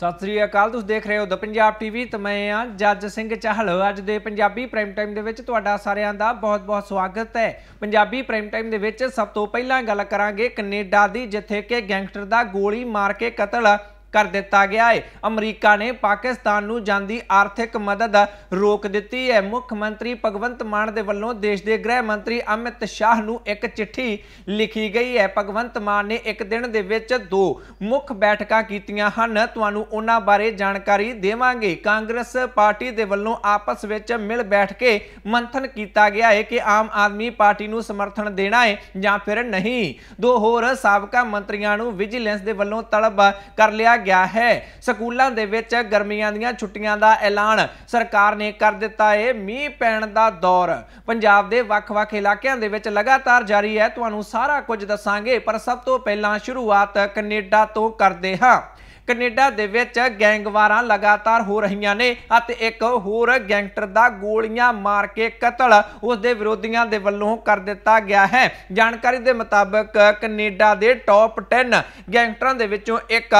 ਸਤਿ ਸ੍ਰੀ ਅਕਾਲ ਤੁਸੀਂ ਦੇਖ ਰਹੇ ਹੋ ਦ ਪੰਜਾਬ ਟੀਵੀ ਤੇ ਮੈਂ ਆ ਜੱਜ ਸਿੰਘ ਚਾਹਲ ਅੱਜ ਦੇ ਪੰਜਾਬੀ ਪ੍ਰਾਈਮ ਟਾਈਮ ਦੇ ਵਿੱਚ ਤੁਹਾਡਾ ਸਾਰਿਆਂ ਦਾ ਬਹੁਤ-ਬਹੁਤ ਸਵਾਗਤ ਹੈ ਪੰਜਾਬੀ ਪ੍ਰਾਈਮ ਟਾਈਮ ਦੇ ਵਿੱਚ ਸਭ ਤੋਂ ਪਹਿਲਾਂ ਗੱਲ ਕਰਾਂਗੇ ਕੈਨੇਡਾ ਦੀ ਜਿੱਥੇ ਕਿ ਗੈਂਗਸਟਰ ਦਾ ਗੋਲੀ ਮਾਰ ਕੇ ਕਤਲ ਕਰ ਦਿੱਤਾ ਗਿਆ ਹੈ ਅਮਰੀਕਾ ਨੇ ਪਾਕਿਸਤਾਨ ਨੂੰ ਜਾਂਦੀ ਆਰਥਿਕ ਮਦਦ ਰੋਕ ਦਿੱਤੀ ਹੈ ਮੁੱਖ ਮੰਤਰੀ ਭਗਵੰਤ ਮਾਨ ਦੇ ਵੱਲੋਂ ਦੇਸ਼ ਦੇ ਗ੍ਰਹਿ ਮੰਤਰੀ ਅਮਿਤ ਸ਼ਾਹ ਨੂੰ ਇੱਕ ਚਿੱਠੀ ਲਿਖੀ ਗਈ ਹੈ ਭਗਵੰਤ ਮਾਨ ਨੇ ਇੱਕ ਦਿਨ ਦੇ ਵਿੱਚ ਦੋ ਮੁੱਖ ਬੈਠਕਾਂ ਕੀਤੀਆਂ ਹਨ ਤੁਹਾਨੂੰ ਉਹਨਾਂ ਬਾਰੇ ਜਾਣਕਾਰੀ ਦੇਵਾਂਗੇ ਕਾਂਗਰਸ ਪਾਰਟੀ ਦੇ ਵੱਲੋਂ ਆਪਸ ਵਿੱਚ ਮਿਲ ਬੈਠ ਕੇ ਮੰਥਨ ਕੀਤਾ ਗਿਆ ਹੈ ਕਿ ਆਮ ਆਦਮੀ ਪਾਰਟੀ ਨੂੰ ਸਮਰਥਨ ਦੇਣਾ ਹੈ ਜਾਂ ਫਿਰ ਨਹੀਂ ਦੋ ਹੋਰ ਸਾਬਕਾ ਮੰਤਰੀਆਂ ਨੂੰ ਵਿਜੀਲੈਂਸ ਦੇ ਵੱਲੋਂ ਤਲਬ ਕਰ ਲਿਆ ਗਿਆ ਹੈ ਸਕੂਲਾਂ ਦੇ ਵਿੱਚ ਗਰਮੀਆਂ ਦੀਆਂ ਛੁੱਟੀਆਂ ਦਾ ਐਲਾਨ ਸਰਕਾਰ ਨੇ ਕਰ ਦਿੱਤਾ ਹੈ ਮੀਂਹ ਪੈਣ ਦਾ ਦੌਰ ਪੰਜਾਬ ਦੇ ਵੱਖ-ਵੱਖ ਇਲਾਕਿਆਂ ਦੇ ਵਿੱਚ ਲਗਾਤਾਰ ਜਾਰੀ ਹੈ ਤੁਹਾਨੂੰ ਸਾਰਾ ਕੁਝ ਦੱਸਾਂਗੇ ਪਰ ਸਭ ਤੋਂ ਪਹਿਲਾਂ ਸ਼ੁਰੂਆਤ ਕੈਨੇਡਾ ਤੋਂ ਕਰਦੇ ਹਾਂ ਕੈਨੇਡਾ ਦੇ ਵਿੱਚ ਗੈਂਗਵਾਰਾਂ ਲਗਾਤਾਰ ਹੋ ਰਹੀਆਂ ਨੇ ਅਤੇ ਇੱਕ ਹੋਰ ਗੈਂਗਟਰ ਦਾ ਗੋਲੀਆਂ ਮਾਰ ਕੇ ਕਤਲ ਉਸ ਦੇ ਵਿਰੋਧੀਆਂ ਦੇ ਵੱਲੋਂ ਕਰ ਦਿੱਤਾ ਗਿਆ ਹੈ ਜਾਣਕਾਰੀ ਦੇ ਮੁਤਾਬਕ ਕੈਨੇਡਾ ਦੇ ਟੌਪ 10 ਗੈਂਗਟਰਾਂ ਦੇ ਵਿੱਚੋਂ ਇੱਕ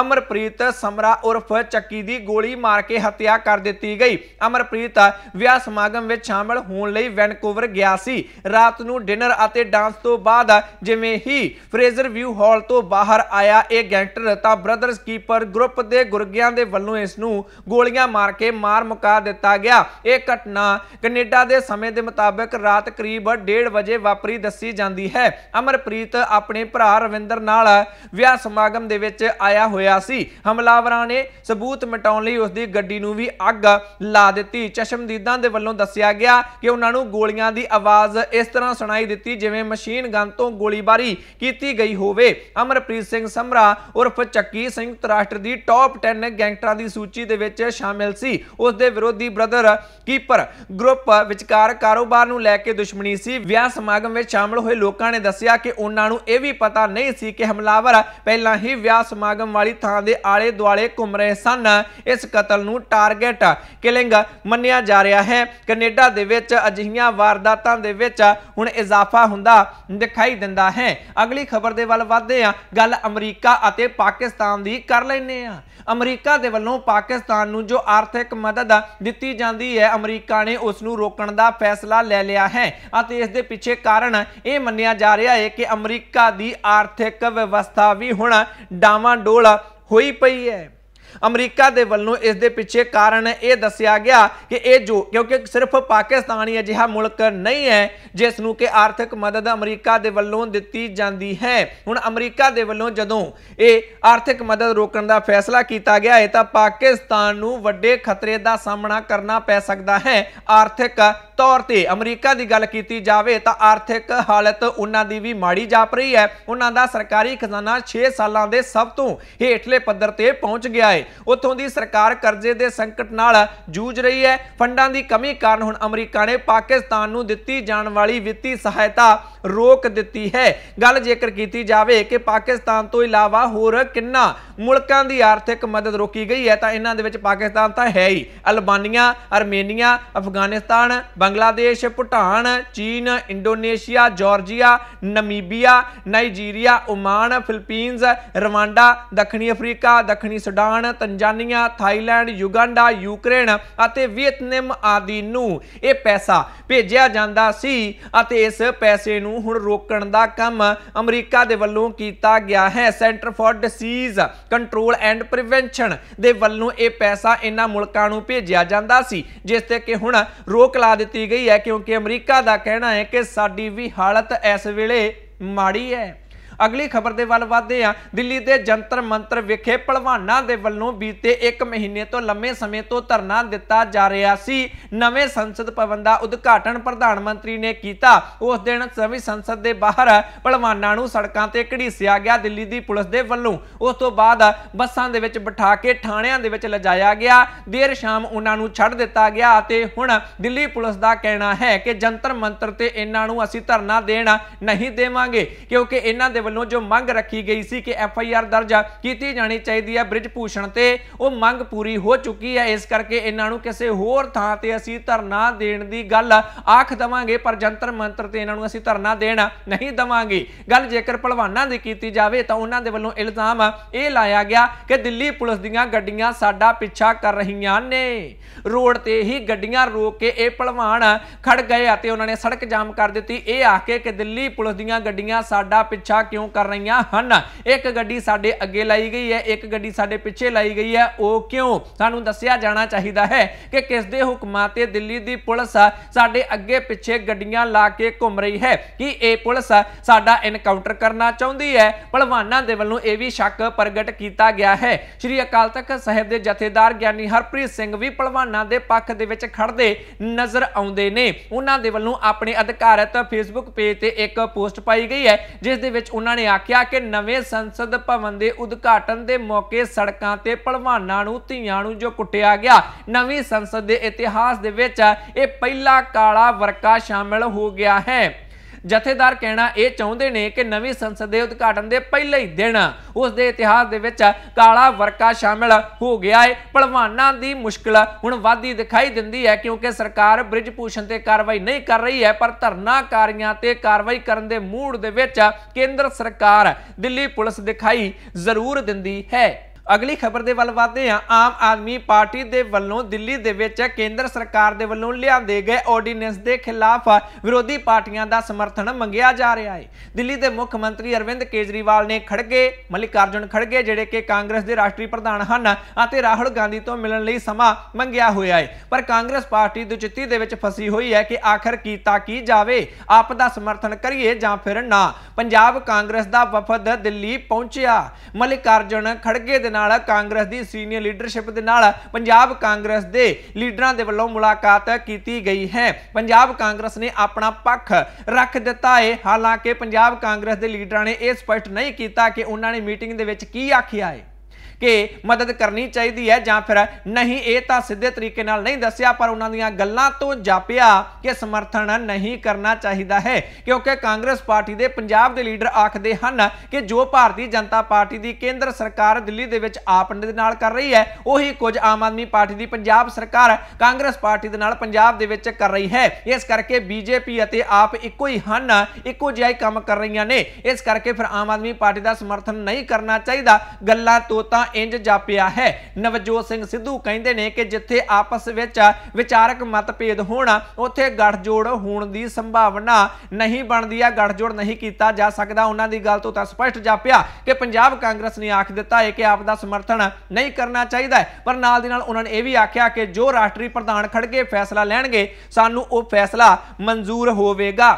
ਅਮਰਪ੍ਰੀਤ ਸਮਰਾ ਉਰਫ ਚੱਕੀ ਦੀ ਗੋਲੀ ਮਾਰ ਕੇ ਹੱਤਿਆ ਕਰ ਦਿੱਤੀ ਗਈ ਅਮਰਪ੍ਰੀਤ ਵਿਆਹ ਸਮਾਗਮ ਵਿੱਚ ਸ਼ਾਮਲ ਹੋਣ ਲਈ ਵੈਨਕੂਵਰ ਗਿਆ ਸੀ ਰਾਤ ਨੂੰ ਡਿਨਰ ਅਤੇ ਡਾਂਸ ਤੋਂ ਬਾਅਦ ਜਿਵੇਂ ਹੀ ਫਰੇਜ਼ਰ ਵਿਊ ਹਾਲ ਤੋਂ ਬਾਹਰ ਆਇਆ ਇਹ ਗੈਂਗਟਰ ਤਾਂ ਬ੍ਰਦਰਸ ਗੋਲਕੀਪਰ ਗਰੁੱਪ ਦੇ ਗੁਰਗਿਆਂ ਦੇ ਵੱਲੋਂ ਇਸ ਨੂੰ ਗੋਲੀਆਂ ਮਾਰ ਕੇ ਮਾਰ ਮੁਕਾ ਦਿੱਤਾ ਗਿਆ ਇਹ ਘਟਨਾ ਕੈਨੇਡਾ ਦੇ ਸਮੇਂ ਦੇ ਮੁਤਾਬਕ ਰਾਤ ਕਰੀਬ 1:30 ਵਜੇ ਵਾਪਰੀ ਦੱਸੀ ਜਾਂਦੀ ਹੈ ਅਮਰਪ੍ਰੀਤ ਆਪਣੇ ਭਰਾ ਰਵਿੰਦਰ ਨਾਲ ਵਿਆਹ ਸਮਾਗਮ ਦੇ ਵਿੱਚ ਆਇਆ ਹੋਇਆ ਸੀ ਹਮਲਾਵਰਾਂ ਨੇ ਸਬੂਤ ਮਿਟਾਉਣ ਲਈ ਉਸ ਦੀ ਗੱਡੀ ਨੂੰ ਵੀ ਅੱਗ ਲਾ ਦਿੱਤੀ ਚਸ਼ਮਦੀਦਾਂ ਦੇ ਵੱਲੋਂ ਦੱਸਿਆ ਗਿਆ ਕਿ ਉਹਨਾਂ ਨੂੰ ਗੋਲੀਆਂ ਦੀ ਆਵਾਜ਼ ਇਸ ਤਰ੍ਹਾਂ ਸੁਣਾਈ ਦਿੱਤੀ ਜਿਵੇਂ ਮਸ਼ੀਨ ਗਨ ਤੋਂ ਗੋਲੀਬਾਰੀ ਕੀਤੀ ਗਈ ਹੋਵੇ ਅਮਰਪ੍ਰੀਤ ਸਿੰਘ ਸਮਰਾ ਉਰਫ ਚੱਕੀ ਸਿੰਘ ਸੰਯੁਕਤ ਰਾਸ਼ਟਰ ਦੀ ਟੌਪ 10 ਗੈਂਗਟਰਾਂ ਦੀ ਸੂਚੀ ਦੇ ਵਿੱਚ ਸ਼ਾਮਿਲ ਸੀ ਉਸ ਦੇ ਵਿਰੋਧੀ ਬ੍ਰਦਰ ਕੀਪਰ ਗਰੁੱਪ ਵਿਚਕਾਰ ਕਾਰੋਬਾਰ ਨੂੰ ਲੈ ਕੇ ਦੁਸ਼ਮਣੀ ਸੀ ਵਿਆਹ ਸਮਾਗਮ ਵਿੱਚ ਸ਼ਾਮਲ ਹੋਏ ਲੋਕਾਂ ਨੇ ਦੱਸਿਆ ਕਿ ਉਹਨਾਂ ਨੂੰ ਇਹ ਵੀ ਪਤਾ ਨਹੀਂ ਸੀ ਕਿ ਹਮਲਾਵਰ ਪਹਿਲਾਂ ਹੀ ਵਿਆਹ ਸਮਾਗਮ ਵਾਲੀ ਥਾਂ ਦੇ ਆਲੇ ਦੁਆਲੇ ਘੁੰਮ ਰਹੇ ਸਨ ਇਸ ਕਤਲ ਨੂੰ ਟਾਰਗੇਟ ਕਿਲਿੰਗ ਮੰਨਿਆ ਜਾ ਰਿਹਾ ਹੈ ਕੈਨੇਡਾ ਦੇ ਵਿੱਚ ਅਜਿਹੀਆਂ ਵਾਰਦਾਤਾਂ ਦੇ ਵਿੱਚ ਹੁਣ ਇਜ਼ਾਫਾ ਹੁੰਦਾ ਦਿਖਾਈ ਦਿੰਦਾ ਹੈ ਅਗਲੀ ਖਬਰ ਦੇ ਵੱਲ ਵਧਦੇ ਹਾਂ ਗੱਲ ਅਮਰੀਕਾ ਅਤੇ ਪਾਕਿਸਤਾਨ ਦੀ ਕਰ ਲੈਨੇ ਆ ਅਮਰੀਕਾ ਦੇ ਵੱਲੋਂ ਪਾਕਿਸਤਾਨ ਨੂੰ ਜੋ ਆਰਥਿਕ ਮਦਦ ਦਿੱਤੀ ਜਾਂਦੀ ਹੈ ਅਮਰੀਕਾ ਨੇ ਉਸ ਨੂੰ ਰੋਕਣ ਦਾ ਫੈਸਲਾ ਲੈ ਲਿਆ ਹੈ ਅਤੇ ਇਸ ਦੇ ਪਿੱਛੇ ਕਾਰਨ ਇਹ ਮੰਨਿਆ ਜਾ ਰਿਹਾ ਹੈ ਕਿ ਅਮਰੀਕਾ ਦੀ ਆਰਥਿਕ ਵਿਵਸਥਾ ਵੀ ਹੁਣ ਡਾਵਾਂ ਡੋਲ ਹੋਈ ਪਈ ਹੈ ਅਮਰੀਕਾ ਦੇ ਵੱਲੋਂ ਇਸ ਦੇ ਪਿੱਛੇ ਕਾਰਨ ਇਹ ਦੱਸਿਆ ਗਿਆ ਕਿ ਇਹ ਜੋ ਕਿਉਂਕਿ ਸਿਰਫ ਪਾਕਿਸਤਾਨ ਹੀ ਅਜਿਹਾ ਮੁਲਕ ਨਹੀਂ ਹੈ ਜਿਸ ਨੂੰ ਕਿ ਆਰਥਿਕ ਮਦਦ ਅਮਰੀਕਾ ਦੇ ਵੱਲੋਂ ਦਿੱਤੀ ਜਾਂਦੀ ਹੈ ਹੁਣ ਅਮਰੀਕਾ ਦੇ ਵੱਲੋਂ ਜਦੋਂ ਇਹ ਆਰਥਿਕ ਮਦਦ ਰੋਕਣ ਦਾ ਫੈਸਲਾ ਕੀਤਾ ਗਿਆ ਹੈ ਤਾਂ ਪਾਕਿਸਤਾਨ ਨੂੰ ਵੱਡੇ ਖਤਰੇ ਦਾ ਸਾਹਮਣਾ ਕਰਨਾ ਪੈ ਸਕਦਾ ਹੈ ਆਰਥਿਕ ਤੌਰ ਤੇ ਅਮਰੀਕਾ ਦੀ ਗੱਲ ਕੀਤੀ ਜਾਵੇ ਤਾਂ ਆਰਥਿਕ ਹਾਲਤ ਉਹਨਾਂ ਦੀ ਵੀ ਮਾੜੀ ਜਾਪ ਰਹੀ ਹੈ ਉਹਨਾਂ ਦਾ ਸਰਕਾਰੀ ਖਜ਼ਾਨਾ 6 ਸਾਲਾਂ ਦੇ ਸਭ ਤੋਂ ਹੇਠਲੇ ਪੱਧਰ ਤੇ ਪਹੁੰਚ ਗਿਆ ਹੈ ਉੱਥੋਂ ਦੀ ਸਰਕਾਰ ਕਰਜ਼ੇ ਦੇ ਸੰਕਟ ਨਾਲ ਜੂਝ ਰਹੀ ਹੈ ਫੰਡਾਂ ਦੀ ਕਮੀ ਕਾਰਨ ਹੁਣ ਅਮਰੀਕਾ ਨੇ ਪਾਕਿਸਤਾਨ ਨੂੰ ਦਿੱਤੀ ਜਾਣ ਵਾਲੀ ਵਿੱਤੀ ਸਹਾਇਤਾ ਰੋਕ ਦਿੱਤੀ ਹੈ ਗੱਲ ਜੇਕਰ ਕੀਤੀ ਜਾਵੇ ਕਿ ਪਾਕਿਸਤਾਨ ਤੋਂ ਇਲਾਵਾ ਹੋਰ ਕਿੰਨਾ ਮੁਲਕਾਂ ਦੀ ਆਰਥਿਕ ਮਦਦ ਰੋਕੀ ਗਈ ਹੈ ਤਾਂ ਇਹਨਾਂ ਦੇ ਵਿੱਚ ਪਾਕਿਸਤਾਨ ਤਾਂ ਹੈ ਹੀ ਅਲਬਾਨੀਆ ਅਰਮੇਨੀਆ ਅਫਗਾਨਿਸਤਾਨ ਬੰਗਲਾਦੇਸ਼ ਭੂਟਾਨ ਚੀਨ Indonesia Georgia Namibia Nigeria Oman Philippines Rwanda ਦੱਖਣੀ ਅਫਰੀਕਾ ਦੱਖਣੀ Sudan Tanzania Thailand Uganda Ukraine ਅਤੇ ਵੀਅਤਨਾਮ ਆਦਿ ਨੂੰ ਇਹ ਪੈਸਾ ਭੇਜਿਆ ਜਾਂਦਾ ਸੀ ਅਤੇ ਇਸ ਪੈਸੇ ਨੂੰ ਨੂੰ ਹੁਣ ਰੋਕਣ ਦਾ ਕੰਮ ਅਮਰੀਕਾ ਦੇ ਵੱਲੋਂ ਕੀਤਾ ਗਿਆ ਹੈ centre for disease control and prevention ਦੇ ਵੱਲੋਂ ਇਹ ਪੈਸਾ ਇਹਨਾਂ ਮੁਲਕਾਂ ਨੂੰ ਭੇਜਿਆ ਜਾਂਦਾ ਸੀ ਜਿਸ ਤੇ ਕਿ ਹੁਣ ਰੋਕ ਲਾ ਦਿੱਤੀ ਗਈ ਹੈ ਕਿਉਂਕਿ ਅਮਰੀਕਾ ਦਾ ਕਹਿਣਾ ਹੈ ਕਿ ਸਾਡੀ ਵੀ ਹਾਲਤ ਇਸ ਵੇਲੇ ਮਾੜੀ ਹੈ ਅਗਲੀ ਖਬਰ ਦੇ ਵੱਲ ਵਧਦੇ ਹਾਂ ਦਿੱਲੀ ਦੇ ਜੰਤਰ ਮੰਤਰ ਵਿਖੇ ਪਹਿਲਵਾਨਾਂ ਦੇ ਵੱਲੋਂ ਬੀਤੇ 1 ਮਹੀਨੇ ਤੋਂ ਲੰਮੇ ਸਮੇਂ ਤੋਂ ਧਰਨਾ ਦਿੱਤਾ ਜਾ ਰਿਹਾ ਸੀ ਨਵੇਂ ਸੰਸਦ ਭਵਨ ਦਾ ਉਦਘਾਟਨ ਪ੍ਰਧਾਨ ਮੰਤਰੀ ਨੇ ਕੀਤਾ ਉਸ ਦਿਨ ਸਵੀ ਸੰਸਦ ਦੇ ਬਾਹਰ ਪਹਿਲਵਾਨਾਂ ਨੂੰ ਸੜਕਾਂ ਤੇ ਘੜੀਸਿਆ ਗਿਆ ਦਿੱਲੀ ਦੀ ਪੁਲਿਸ ਦੇ ਵੱਲੋਂ ਉਸ ਤੋਂ ਬਾਅਦ ਬੱਸਾਂ ਦੇ ਵਿੱਚ ਬਿਠਾ ਕੇ ਥਾਣਿਆਂ ਦੇ ਵਿੱਚ ਲਜਾਇਆ ਗਿਆ ਦੇਰ ਸ਼ਾਮ ਉਹਨਾਂ ਨੂੰ ਛੱਡ ਦਿੱਤਾ ਗਿਆ ਅਤੇ ਹੁਣ ਦਿੱਲੀ ਪੁਲਿਸ ਦਾ ਕਹਿਣਾ ਹੈ ਕਿ ਜੰਤਰ ਮੰਤਰ ਤੇ ਇਹਨਾਂ ਨੂੰ ਅਸੀਂ ਧਰਨਾ ਦੇਣਾ ਨਹੀਂ ਦੇਵਾਂਗੇ ਕਿਉਂਕਿ ਇਹਨਾਂ ਦੇ ਵੱਲੋਂ ਜੋ ਮੰਗ ਰੱਖੀ ਗਈ ਸੀ ਕਿ ਐਫ ਆਈ ਆਰ ਦਰਜ ਕੀਤੀ ਜਾਣੀ ਚਾਹੀਦੀ ਹੈ ਬ੍ਰਿਜ ਭੂਸ਼ਣ ਤੇ ਉਹ ਮੰਗ ਪੂਰੀ ਹੋ ਚੁੱਕੀ ਹੈ ਇਸ ਕਰਕੇ ਇਹਨਾਂ ਨੂੰ ਕਿਸੇ ਹੋਰ ਥਾਂ ਤੇ ਅਸੀਂ ਧਰਨਾ ਦੇਣ ਦੀ ਗੱਲ ਆਖ ਦਵਾਂਗੇ ਪਰ ਜੰਤਰ ਮੰਤਰ ਤੇ ਇਹਨਾਂ ਨੂੰ ਅਸੀਂ ਧਰਨਾ ਦੇਣਾ ਨਹੀਂ ਦਵਾਂਗੇ ਗੱਲ ਜੇਕਰ ਪਹਿਲਵਾਨਾਂ ਦੀ ਕੀਤੀ ਜਾਵੇ ਤਾਂ ਉਹਨਾਂ ਦੇ ਵੱਲੋਂ ਇਲਜ਼ਾਮ ਇਹ ਲਾਇਆ ਗਿਆ ਕਿ ਦਿੱਲੀ ਪੁਲਿਸ ਦੀਆਂ ਗੱਡੀਆਂ ਸਾਡਾ ਪਿੱਛਾ ਕਰ ਰਹੀਆਂ ਨੇ ਰੋਡ ਤੇ ਹੀ ਗੱਡੀਆਂ ਰੋਕ ਕੇ ਇਹ ਪਹਿਲਵਾਨ ਖੜ ਗਏ ਅਤੇ ਉਹਨਾਂ ਨੇ ਸੜਕ ਜਾਮ ਕਰ ਦਿੱਤੀ ਇਹ ਆ ਕੇ ਕਿ ਦਿੱਲੀ ਪੁਲਿਸ ਦੀਆਂ ਗੱਡੀਆਂ ਸਾਡਾ ਪਿੱਛਾ ਕਿਉਂ ਕਰ ਰਹੀਆਂ ਹਨ ਇੱਕ ਗੱਡੀ ਸਾਡੇ ਅੱਗੇ ਲਾਈ ਗਈ ਹੈ ਇੱਕ ਗੱਡੀ ਸਾਡੇ ਪਿੱਛੇ ਲਾਈ ਗਈ ਹੈ ਉਹ ਕਿਉਂ ਸਾਨੂੰ ਦੱਸਿਆ ਜਾਣਾ ਚਾਹੀਦਾ ਹੈ ਕਿ ਕਿਸ ਦੇ ਹੁਕਮਾਂ ਤੇ ਦਿੱਲੀ ਦੀ ਪੁਲਿਸ ਸਾਡੇ ਅੱਗੇ ਪਿੱਛੇ ਗੱਡੀਆਂ ਲਾ ਕੇ ਘੁੰਮ ਰਹੀ ਹੈ ਕਿ ਇਹ ਪੁਲਿਸ ਸਾਡਾ ਇਨਕਾਊਂਟਰ ਕਰਨਾ ਚਾਹੁੰਦੀ ਹੈ ਪਹਿਲਵਾਨਾਂ ਦੇ ਵੱਲੋਂ ਇਹ ਵੀ ਸ਼ੱਕ ਪ੍ਰਗਟ ਕੀਤਾ ਗਿਆ ਹੈ ਸ੍ਰੀ ਅਕਾਲ ਤਖਤ ਸਾਹਿਬ ਦੇ ਜਥੇਦਾਰ ਗਿਆਨੀ ਹਰਪ੍ਰੀਤ ਸਿੰਘ ਵੀ ਪਹਿਲਵਾਨਾਂ ਦੇ ਪੱਖ ਦੇ ਵਿੱਚ ਖੜਦੇ ਨਜ਼ਰ ਆਉਂਦੇ ਨੇ ਉਹਨਾਂ ਦੇ ਵੱਲੋਂ ਆਪਣੇ ਅਧਿਕਾਰਤ ਫੇਸਬੁੱਕ ਪੇਜ ਤੇ ਇੱਕ ਪੋਸਟ ਪਾਈ ਗਈ ਹੈ ਜਿਸ ਦੇ ਵਿੱਚ ਉਹਨਾਂ ਨੇ ਆਖਿਆ ਕਿ ਨਵੇਂ ਸੰਸਦ ਭਵਨ ਦੇ ਉਦਘਾਟਨ ਦੇ ਮੌਕੇ ਸੜਕਾਂ ਤੇ ਪਹਿਲਵਾਨਾਂ ਨੂੰ ਧੀਆਂ ਨੂੰ ਜੋ ਕੁੱਟਿਆ ਗਿਆ ਨਵੀਂ ਸੰਸਦ ਦੇ ਇਤਿਹਾਸ ਦੇ ਵਿੱਚ ਇਹ ਪਹਿਲਾ ਕਾਲਾ ਵਰਕਾ ਸ਼ਾਮਿਲ ਹੋ ਗਿਆ ਹੈ ਜਥੇਦਾਰ ਕਹਿਣਾ ਇਹ ਚਾਹੁੰਦੇ ਨੇ ਕਿ ਨਵੀਂ ਸੰਸਦ ਦੇ ਉਦਘਾਟਨ ਦੇ ਪਹਿਲੇ ਹੀ ਦਿਨ ਉਸ ਦੇ ਇਤਿਹਾਸ ਦੇ ਵਿੱਚ ਕਾਲਾ ਵਰਕਾ ਸ਼ਾਮਿਲ ਹੋ ਗਿਆ ਹੈ ਭਲਵਾਨਾਂ ਦੀ ਮੁਸ਼ਕਲ ਹੁਣ ਵਾਧੀ ਦਿਖਾਈ ਦਿੰਦੀ ਹੈ ਕਿਉਂਕਿ ਸਰਕਾਰ ਬ੍ਰਿਜ ਪੂਸ਼ਣ ਤੇ ਕਾਰਵਾਈ ਨਹੀਂ ਕਰ ਰਹੀ ਹੈ ਪਰ ਧਰਨਾਕਾਰੀਆਂ ਤੇ ਕਾਰਵਾਈ ਕਰਨ ਦੇ ਮੂਡ ਦੇ ਵਿੱਚ ਕੇਂਦਰ ਸਰਕਾਰ ਦਿੱਲੀ ਪੁਲਿਸ ਦਿਖਾਈ ਜ਼ਰੂਰ ਦਿੰਦੀ ਹੈ ਅਗਲੀ ਖਬਰ ਦੇ ਵੱਲ ਵਧਦੇ ਹਾਂ ਆਮ ਆਦਮੀ ਪਾਰਟੀ ਦੇ ਵੱਲੋਂ ਦਿੱਲੀ ਦੇ ਵਿੱਚ ਕੇਂਦਰ ਸਰਕਾਰ ਦੇ ਵੱਲੋਂ ਲਿਆਂਦੇ ਗਏ ਆਰਡੀਨੈਂਸ ਦੇ ਖਿਲਾਫ ਵਿਰੋਧੀ ਪਾਰਟੀਆਂ ਦਾ ਸਮਰਥਨ ਮੰਗਿਆ ਜਾ ਰਿਹਾ ਹੈ ਦਿੱਲੀ ਦੇ ਮੁੱਖ ਮੰਤਰੀ ਅਰਵਿੰਦ ਕੇਜਰੀਵਾਲ ਨੇ ਖੜਗੇ ਮਲਿਕਾਰਜੁਨ ਖੜਗੇ ਜਿਹੜੇ ਕਿ ਕਾਂਗਰਸ ਦੇ ਰਾਸ਼ਟਰੀ ਪ੍ਰਧਾਨ ਹਨ ਅਤੇ ਰਾਹੁਲ ਗਾਂਧੀ ਤੋਂ ਮਿਲਣ ਲਈ ਸਮਾਂ ਮੰਗਿਆ ਹੋਇਆ ਹੈ ਪਰ ਕਾਂਗਰਸ ਪਾਰਟੀ ਦੁਚਿੱਤੀ ਦੇ ਵਿੱਚ ਫਸੀ ਹੋਈ ਹੈ ਕਿ ਆਖਰ ਕੀਤਾ ਕੀ ਜਾਵੇ ਆਪ ਦਾ ਸਮਰਥਨ ਕਰੀਏ ਜਾਂ ਫਿਰ ਨਾ ਪੰਜਾਬ ਕਾਂਗਰਸ ਦਾ ਵਫਦ ਦਿੱਲੀ ਪਹੁੰਚਿਆ ਮਲਿਕਾਰਜੁਨ ਖੜਗੇ ਦੇ ਨਾਲ ਕਾਂਗਰਸ ਦੀ ਸੀਨੀਅਰ ਲੀਡਰਸ਼ਿਪ ਦੇ ਨਾਲ ਪੰਜਾਬ ਕਾਂਗਰਸ ਦੇ ਲੀਡਰਾਂ ਦੇ ਵੱਲੋਂ ਮੁਲਾਕਾਤ ਕੀਤੀ ਗਈ ਹੈ ਪੰਜਾਬ ਕਾਂਗਰਸ ਨੇ ਆਪਣਾ ਪੱਖ ਰੱਖ ਦਿੱਤਾ ਹੈ ਹਾਲਾਂਕਿ ਪੰਜਾਬ ਕਾਂਗਰਸ ਦੇ ਲੀਡਰਾਂ ਨੇ ਇਹ ਸਪਸ਼ਟ ਨਹੀਂ ਕੀਤਾ ਕਿ ਉਹਨਾਂ ਨੇ ਮੀਟਿੰਗ ਦੇ ਵਿੱਚ ਕੀ ਆਖਿਆ ਹੈ ਕਿ ਮਦਦ ਕਰਨੀ ਚਾਹੀਦੀ ਹੈ ਜਾਂ ਫਿਰ ਨਹੀਂ ਇਹ ਤਾਂ ਸਿੱਧੇ ਤਰੀਕੇ ਨਾਲ ਨਹੀਂ ਦੱਸਿਆ ਪਰ ਉਹਨਾਂ ਦੀਆਂ ਗੱਲਾਂ ਤੋਂ ਜਾਪਿਆ ਕਿ ਸਮਰਥਨ ਨਹੀਂ ਕਰਨਾ ਚਾਹੀਦਾ ਹੈ ਕਿਉਂਕਿ ਕਾਂਗਰਸ ਪਾਰਟੀ ਦੇ ਪੰਜਾਬ ਦੇ ਲੀਡਰ ਆਖਦੇ ਹਨ ਕਿ ਜੋ ਭਾਰਤੀ ਜਨਤਾ ਪਾਰਟੀ ਦੀ ਕੇਂਦਰ ਸਰਕਾਰ ਦਿੱਲੀ ਦੇ ਵਿੱਚ ਆਪ ਦੇ ਨਾਲ ਕਰ ਰਹੀ ਹੈ ਉਹੀ ਕੁਝ ਆਮ ਆਦਮੀ ਪਾਰਟੀ ਦੀ ਪੰਜਾਬ ਸਰਕਾਰ ਕਾਂਗਰਸ ਪਾਰਟੀ ਦੇ ਨਾਲ ਪੰਜਾਬ ਦੇ ਵਿੱਚ ਕਰ ਰਹੀ ਹੈ ਇਸ ਕਰਕੇ ਬੀਜੇਪੀ ਅਤੇ ਆਪ ਇੱਕੋ ਹੀ ਹਨ ਇੱਕੋ ਜਿਹਾ ਹੀ ਕੰਮ ਕਰ ਰਹੀਆਂ ਨੇ ਇਸ ਕਰਕੇ ਫਿਰ ਆਮ ਆਦਮੀ ਪਾਰਟੀ ਦਾ ਸਮਰਥਨ ਨਹੀਂ ਕਰਨਾ ਚਾਹੀਦਾ ਗੱਲਾਂ ਤੋਂ ਤਾਂ ਇੰਜ ਜਾਪਿਆ ਹੈ ਨਵਜੋਤ ਸਿੰਘ ਸਿੱਧੂ ਕਹਿੰਦੇ ਨੇ ਕਿ ਜਿੱਥੇ ਆਪਸ ਵਿੱਚ ਵਿਚਾਰਕ ਮਤਭੇਦ ਹੋਣਾ ਉੱਥੇ ਗੱਠਜੋੜ ਹੋਣ ਦੀ ਸੰਭਾਵਨਾ ਨਹੀਂ ਬਣਦੀ ਆ ਗੱਠਜੋੜ ਨਹੀਂ ਕੀਤਾ ਜਾ ਸਕਦਾ ਉਹਨਾਂ ਦੀ ਗੱਲ ਤੋਂ ਤਾਂ ਸਪਸ਼ਟ ਜਾਪਿਆ ਕਿ ਪੰਜਾਬ ਕਾਂਗਰਸ ਨੇ ਆਖ ਦਿੱਤਾ ਹੈ ਕਿ ਆਪ ਦਾ ਸਮਰਥਨ ਨਹੀਂ ਕਰਨਾ ਚਾਹੀਦਾ ਪਰ ਨਾਲ ਦੀ ਨਾਲ ਉਹਨਾਂ ਨੇ ਇਹ ਵੀ ਆਖਿਆ ਕਿ ਜੋ ਰਾਸ਼ਟਰੀ ਪ੍ਰਧਾਨ ਖੜਗੇ ਫੈਸਲਾ ਲੈਣਗੇ ਸਾਨੂੰ ਉਹ ਫੈਸਲਾ ਮਨਜ਼ੂਰ ਹੋਵੇਗਾ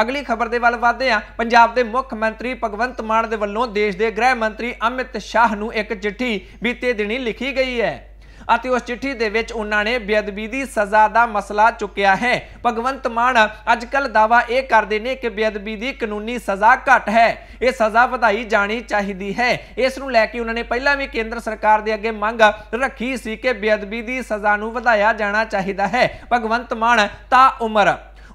ਅਗਲੀ ਖਬਰ ਦੇ ਵੱਲ ਵਧਦੇ ਹਾਂ ਪੰਜਾਬ ਦੇ ਮੁੱਖ ਮੰਤਰੀ ਭਗਵੰਤ ਮਾਨ ਦੇ ਵੱਲੋਂ ਦੇਸ਼ ਦੇ ਗ੍ਰਹਿ ਮੰਤਰੀ ਅਮਿਤ ਸ਼ਾਹ ਨੂੰ ਇੱਕ ਚਿੱਠੀ ਬੀਤੇ ਦਿਨੀ ਲਿਖੀ ਗਈ ਹੈ ਅਤੇ ਉਸ ਚਿੱਠੀ ਦੇ ਵਿੱਚ ਉਹਨਾਂ ਨੇ ਬੇਅਦਬੀ ਦੀ ਸਜ਼ਾ ਦਾ ਮਸਲਾ ਚੁੱਕਿਆ ਹੈ ਭਗਵੰਤ ਮਾਨ ਅੱਜਕੱਲ ਦਾਵਾ ਇਹ ਕਰਦੇ ਨੇ ਕਿ ਬੇਅਦਬੀ ਦੀ ਕਾਨੂੰਨੀ ਸਜ਼ਾ ਘੱਟ ਹੈ ਇਹ ਸਜ਼ਾ ਵਧਾਈ ਜਾਣੀ ਚਾਹੀਦੀ ਹੈ ਇਸ ਨੂੰ ਲੈ ਕੇ ਉਹਨਾਂ ਨੇ ਪਹਿਲਾਂ ਵੀ ਕੇਂਦਰ ਸਰਕਾਰ ਦੇ ਅੱਗੇ ਮੰਗ ਰੱਖੀ ਸੀ ਕਿ ਬੇਅਦਬੀ ਦੀ ਸਜ਼ਾ ਨੂੰ ਵਧਾਇਆ ਜਾਣਾ ਚਾਹੀਦਾ ਹੈ ਭਗਵੰਤ ਮਾਨ ਤਾਂ ਉਮਰ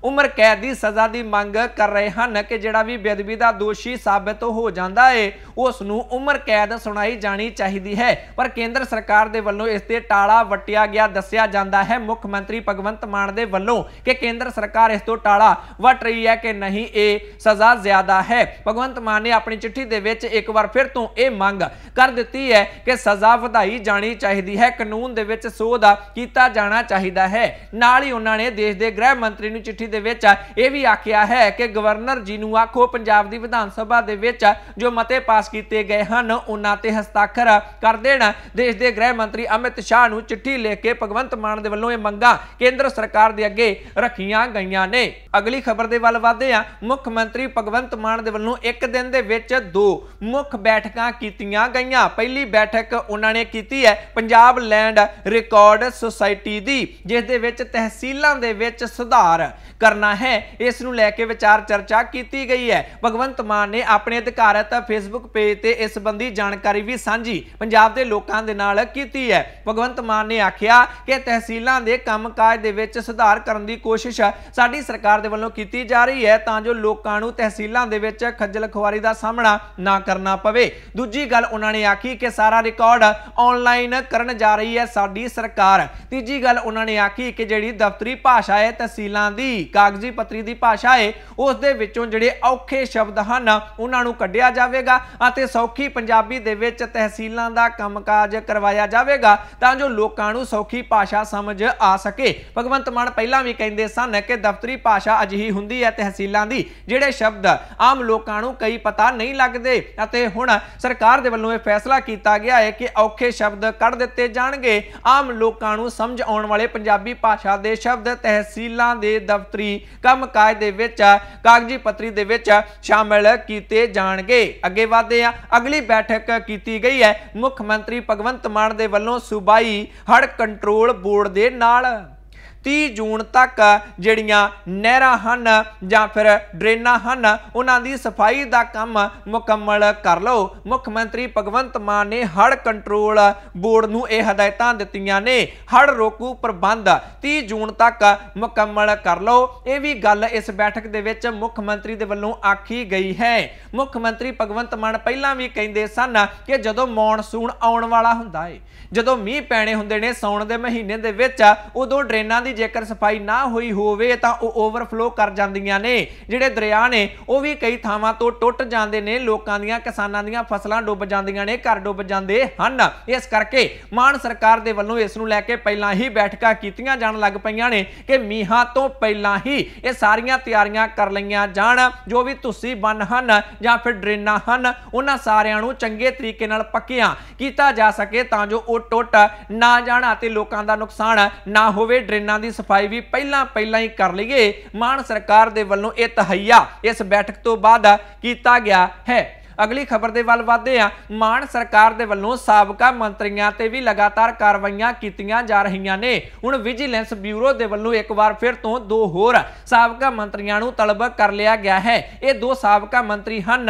ਉਮਰ ਕੈਦ ਦੀ ਸਜ਼ਾ ਦੀ ਮੰਗ ਕਰ ਰਹੇ ਹਨ ਕਿ ਜਿਹੜਾ ਵੀ ਬੇਦਬੀ ਦਾ ਦੋਸ਼ੀ ਸਾਬਤ ਹੋ ਜਾਂਦਾ ਏ ਉਸ ਨੂੰ ਉਮਰ ਕੈਦ ਸੁਣਾਈ ਜਾਣੀ ਚਾਹੀਦੀ ਹੈ ਪਰ ਕੇਂਦਰ ਸਰਕਾਰ ਦੇ ਵੱਲੋਂ ਇਸ ਤੇ ਟਾਲਾ ਵਟਿਆ ਗਿਆ ਦੱਸਿਆ ਜਾਂਦਾ ਹੈ ਮੁੱਖ ਮੰਤਰੀ ਭਗਵੰਤ ਮਾਨ ਦੇ ਵੱਲੋਂ ਕਿ ਕੇਂਦਰ ਸਰਕਾਰ ਇਸ ਤੋਂ ਟਾਲਾ ਵਟ ਰਹੀ ਹੈ ਕਿ ਨਹੀਂ ਇਹ ਸਜ਼ਾ ਜ਼ਿਆਦਾ ਹੈ ਭਗਵੰਤ ਮਾਨ ਨੇ ਆਪਣੀ ਚਿੱਠੀ ਦੇ ਵਿੱਚ ਇੱਕ ਵਾਰ ਫਿਰ ਤੋਂ ਇਹ ਮੰਗ ਕਰ ਦਿੱਤੀ ਹੈ ਕਿ ਸਜ਼ਾ ਵਧਾਈ ਜਾਣੀ ਚਾਹੀਦੀ ਹੈ ਕਾਨੂੰਨ ਦੇ ਵਿੱਚ ਸੋਧ ਕੀਤਾ ਜਾਣਾ ਚਾਹੀਦਾ ਹੈ ਨਾਲ ਹੀ ਉਹਨਾਂ ਨੇ ਦੇਸ਼ ਦੇ ਗ੍ਰਹਿ ਮੰਤਰੀ ਨੂੰ ਚਿੱਠੀ ਦੇ ਵਿੱਚ ਇਹ ਵੀ ਆਖਿਆ ਹੈ ਕਿ ਗਵਰਨਰ ਜੀ ਨੂੰ ਆਖੋ ਪੰਜਾਬ ਦੀ ਵਿਧਾਨ ਸਭਾ ਦੇ ਵਿੱਚ ਜੋ ਮਤੇ ਪਾਸ ਕੀਤੇ ਗਏ ਹਨ ਉਹਨਾਂ ਤੇ ਹਸਤਾਖਰ ਕਰ ਦੇਣਾ ਦੇਸ਼ ਦੇ ਗ੍ਰਹਿ ਮੰਤਰੀ ਅਮਿਤ ਸ਼ਾਹ ਨੂੰ ਚਿੱਠੀ ਲਿਖ ਕੇ ਭਗਵੰਤ ਮਾਨ ਦੇ ਵੱਲੋਂ ਇਹ ਮੰਗਾਂ ਕੇਂਦਰ ਸਰਕਾਰ ਦੇ ਅੱਗੇ ਰੱਖੀਆਂ ਗਈਆਂ ਨੇ ਅਗਲੀ ਖਬਰ ਦੇ ਵੱਲ ਵਧਦੇ ਹਾਂ ਮੁੱਖ ਮੰਤਰੀ ਭਗਵੰਤ ਮਾਨ ਦੇ ਵੱਲੋਂ ਇੱਕ ਦਿਨ ਦੇ ਵਿੱਚ ਦੋ ਮੁੱਖ ਬੈਠਕਾਂ ਕੀਤੀਆਂ ਗਈਆਂ ਪਹਿਲੀ ਬੈਠਕ ਉਹਨਾਂ ਨੇ ਕੀਤੀ ਹੈ ਪੰਜਾਬ ਲੈਂਡ ਰਿਕਾਰਡ ਸੁਸਾਇਟੀ ਦੀ ਜਿਸ ਦੇ ਵਿੱਚ ਤਹਿਸੀਲਾਂ ਦੇ ਵਿੱਚ ਸੁਧਾਰ ਕਰਨਾ ਹੈ ਇਸ ਨੂੰ ਲੈ ਕੇ ਵਿਚਾਰ ਚਰਚਾ ਕੀਤੀ ਗਈ ਹੈ ਭਗਵੰਤ ਮਾਨ ਨੇ ਆਪਣੇ ਅਧਿਕਾਰਤ ਫੇਸਬੁੱਕ ਪੇਜ ਤੇ ਇਸ ਸੰਬੰਧੀ ਜਾਣਕਾਰੀ ਵੀ ਸਾਂਝੀ ਪੰਜਾਬ ਦੇ ਲੋਕਾਂ ਦੇ ਨਾਲ ਕੀਤੀ ਹੈ ਭਗਵੰਤ ਮਾਨ ਨੇ ਆਖਿਆ ਕਿ ਤਹਿਸੀਲਾਂ ਦੇ ਕੰਮਕਾਜ ਦੇ ਵਿੱਚ ਸੁਧਾਰ ਕਰਨ ਦੀ ਕੋਸ਼ਿਸ਼ ਸਾਡੀ ਸਰਕਾਰ ਦੇ ਵੱਲੋਂ ਕੀਤੀ ਜਾ ਰਹੀ ਹੈ ਤਾਂ ਜੋ ਲੋਕਾਂ ਨੂੰ ਤਹਿਸੀਲਾਂ ਦੇ ਵਿੱਚ ਖੱਜਲ ਖੁਆਰੀ ਦਾ ਸਾਹਮਣਾ ਨਾ ਕਰਨਾ ਪਵੇ ਦੂਜੀ ਗੱਲ ਉਹਨਾਂ ਨੇ ਆਖੀ ਕਿ ਸਾਰਾ ਰਿਕਾਰਡ ਆਨਲਾਈਨ ਕਰਨ ਜਾ ਰਹੀ ਹੈ ਸਾਡੀ ਸਰਕਾਰ ਤੀਜੀ ਗੱਲ ਉਹਨਾਂ ਨੇ ਆਖੀ ਕਿ ਜਿਹੜੀ ਦਫ਼ਤਰੀ ਭਾਸ਼ਾ ਹੈ ਤਹਿਸੀਲਾਂ ਦੀ ਕਾਗਜ਼ੀ ਪੱਤਰੀ ਦੀ ਭਾਸ਼ਾ ਹੈ ਉਸ ਦੇ ਵਿੱਚੋਂ ਜਿਹੜੇ ਔਖੇ ਸ਼ਬਦ ਹਨ ਉਹਨਾਂ ਨੂੰ ਕੱਢਿਆ ਜਾਵੇਗਾ ਅਤੇ ਸੌਖੀ ਪੰਜਾਬੀ ਦੇ ਵਿੱਚ ਤਹਿਸੀਲਾਂ ਦਾ ਕੰਮਕਾਜ ਕਰਵਾਇਆ ਜਾਵੇਗਾ ਤਾਂ ਜੋ ਲੋਕਾਂ ਨੂੰ ਸੌਖੀ ਭਾਸ਼ਾ ਸਮਝ ਆ ਸਕੇ ਭਗਵੰਤ ਮਾਨ ਪਹਿਲਾਂ ਵੀ ਕਹਿੰਦੇ ਸਨ ਕਿ ਦਫ਼ਤਰੀ ਭਾਸ਼ਾ ਅਜਿਹੀ ਹੁੰਦੀ ਹੈ ਤਹਿਸੀਲਾਂ ਦੀ ਜਿਹੜੇ ਸ਼ਬਦ ਆਮ ਲੋਕਾਂ ਨੂੰ ਕਈ ਪਤਾ ਨਹੀਂ ਲੱਗਦੇ ਅਤੇ ਹੁਣ ਸਰਕਾਰ ਦੇ ਵੱਲੋਂ ਇਹ ਫੈਸਲਾ ਕੀਤਾ ਗਿਆ ਹੈ ਕਿ ਔਖੇ ਸ਼ਬਦ ਕੱਢ ਦਿੱਤੇ ਜਾਣਗੇ ਆਮ ਲੋਕਾਂ ਨੂੰ ਸਮਝ ਆਉਣ ਵਾਲੇ ਪੰਜਾਬੀ ਭਾਸ਼ਾ ਦੇ ਸ਼ਬਦ ਤਹਿਸੀਲਾਂ ਦੇ ਦਫ਼ਤਰੀ ਪੱਤਰੀ ਕੰਮ ਕਾਜ ਦੇ ਵਿੱਚ ਕਾਗਜ਼ੀ ਪੱਤਰੀ ਦੇ ਵਿੱਚ ਸ਼ਾਮਲ ਕੀਤੇ ਜਾਣਗੇ ਅੱਗੇ ਵਧਦੇ ਆ ਅਗਲੀ ਬੈਠਕ ਕੀਤੀ ਗਈ ਹੈ ਮੁੱਖ ਮੰਤਰੀ ਭਗਵੰਤ ਮਾਨ ਦੇ ਵੱਲੋਂ ਸੂਬਾਈ ਹੜ ਕੰਟਰੋਲ ਬੋਰਡ ਦੇ ਨਾਲ 30 ਜੂਨ ਤੱਕ ਜਿਹੜੀਆਂ ਨਹਿਰਾਂ ਹਨ ਜਾਂ ਫਿਰ ਡਰੇਨਾਂ ਹਨ ਉਹਨਾਂ ਦੀ ਸਫਾਈ ਦਾ ਕੰਮ ਮੁਕੰਮਲ ਕਰ ਲਓ ਮੁੱਖ ਮੰਤਰੀ ਭਗਵੰਤ ਮਾਨ ਨੇ ਹੜ ਕੰਟਰੋਲ ਬੋਰਡ ਨੂੰ ਇਹ ਹਦਾਇਤਾਂ ਦਿੱਤੀਆਂ ਨੇ ਹੜ ਰੋਕੂ ਪ੍ਰਬੰਧ 30 ਜੂਨ ਤੱਕ ਮੁਕੰਮਲ ਕਰ ਲਓ ਇਹ ਵੀ ਗੱਲ ਇਸ ਬੈਠਕ ਦੇ ਵਿੱਚ ਮੁੱਖ ਮੰਤਰੀ ਦੇ ਵੱਲੋਂ ਆਖੀ ਗਈ ਹੈ ਮੁੱਖ ਮੰਤਰੀ ਭਗਵੰਤ ਮਾਨ ਪਹਿਲਾਂ ਵੀ ਕਹਿੰਦੇ ਸਨ ਕਿ ਜਦੋਂ ਮੌਨਸੂਨ ਆਉਣ ਵਾਲਾ ਹੁੰਦਾ ਹੈ ਜਦੋਂ ਮੀਂਹ ਪੈਣੇ ਹੁੰਦੇ ਨੇ ਸੌਣ ਦੇ ਮਹੀਨੇ ਦੇ ਵਿੱਚ ਉਦੋਂ ਡਰੇਨਾਂ ਦੀ ਜੇਕਰ ਸਫਾਈ ਨਾ ਹੋਈ ਹੋਵੇ ਤਾਂ ਉਹ ਓਵਰਫਲੋ ਕਰ ਜਾਂਦੀਆਂ ਨੇ ਜਿਹੜੇ ਦਰਿਆ ਨੇ ਉਹ ਵੀ ਕਈ ਥਾਵਾਂ ਤੋਂ ਟੁੱਟ ਜਾਂਦੇ ਨੇ ਲੋਕਾਂ ਦੀਆਂ ਕਿਸਾਨਾਂ ਦੀਆਂ ਫਸਲਾਂ ਡੁੱਬ ਜਾਂਦੀਆਂ ਨੇ ਘਰ ਡੁੱਬ ਜਾਂਦੇ ਹਨ ਇਸ ਕਰਕੇ ਮਾਨ ਸਰਕਾਰ ਦੇ ਵੱਲੋਂ ਇਸ ਨੂੰ ਲੈ ਕੇ ਪਹਿਲਾਂ ਹੀ ਬੈਠਕਾਂ ਕੀਤੀਆਂ ਜਾਣ ਲੱਗ ਪਈਆਂ ਨੇ ਕਿ ਮੀਂਹਾਂ ਤੋਂ ਪਹਿਲਾਂ ਹੀ ਇਹ ਸਾਰੀਆਂ ਤਿਆਰੀਆਂ ਕਰ ਲਈਆਂ ਜਾਣ ਜੋ ਵੀ ਤੁਸੀਂ ਬੰਨ ਹਨ ਜਾਂ ਫਿਰ ਡਰੇਨਾ ਹਨ ਉਹਨਾਂ ਸਾਰਿਆਂ ਨੂੰ ਚੰਗੇ ਤਰੀਕੇ ਨਾਲ ਪੱਕਿਆਂ ਕੀਤਾ ਜਾ ਸਕੇ ਤਾਂ ਜੋ ਉਹ ਟੁੱਟ ਨਾ ਜਾਣ ਅਤੇ ਲੋਕਾਂ ਦਾ ਨੁਕਸਾਨ ਨਾ ਹੋਵੇ ਡਰੇਨਾ ਦੀ ਸਫਾਈ ਵੀ ਪਹਿਲਾਂ ਪਹਿਲਾਂ ਹੀ ਕਰ ਲਈਏ ਮਾਨ ਸਰਕਾਰ ਦੇ ਵੱਲੋਂ ਇਹ ਤਹਈਆ ਇਸ ਬੈਠਕ ਤੋਂ ਬਾਅਦ ਕੀਤਾ ਗਿਆ ਹੈ ਅਗਲੀ ਖਬਰ ਦੇ ਵੱਲ ਵਧਦੇ ਆ ਮਾਨ ਸਰਕਾਰ ਦੇ ਵੱਲੋਂ ਸਾਬਕਾ ਮੰਤਰੀਆਂ ਤੇ ਵੀ ਲਗਾਤਾਰ ਕਾਰਵਾਈਆਂ ਕੀਤੀਆਂ ਜਾ ਰਹੀਆਂ ਨੇ ਹੁਣ ਵਿਜੀਲੈਂਸ ਬਿਊਰੋ ਦੇ ਵੱਲੋਂ ਇੱਕ ਵਾਰ ਫਿਰ ਤੋਂ ਦੋ ਹੋਰ ਸਾਬਕਾ ਮੰਤਰੀਆਂ ਨੂੰ ਤਲਬ ਕਰ ਲਿਆ ਗਿਆ ਹੈ ਇਹ ਦੋ ਸਾਬਕਾ ਮੰਤਰੀ ਹਨ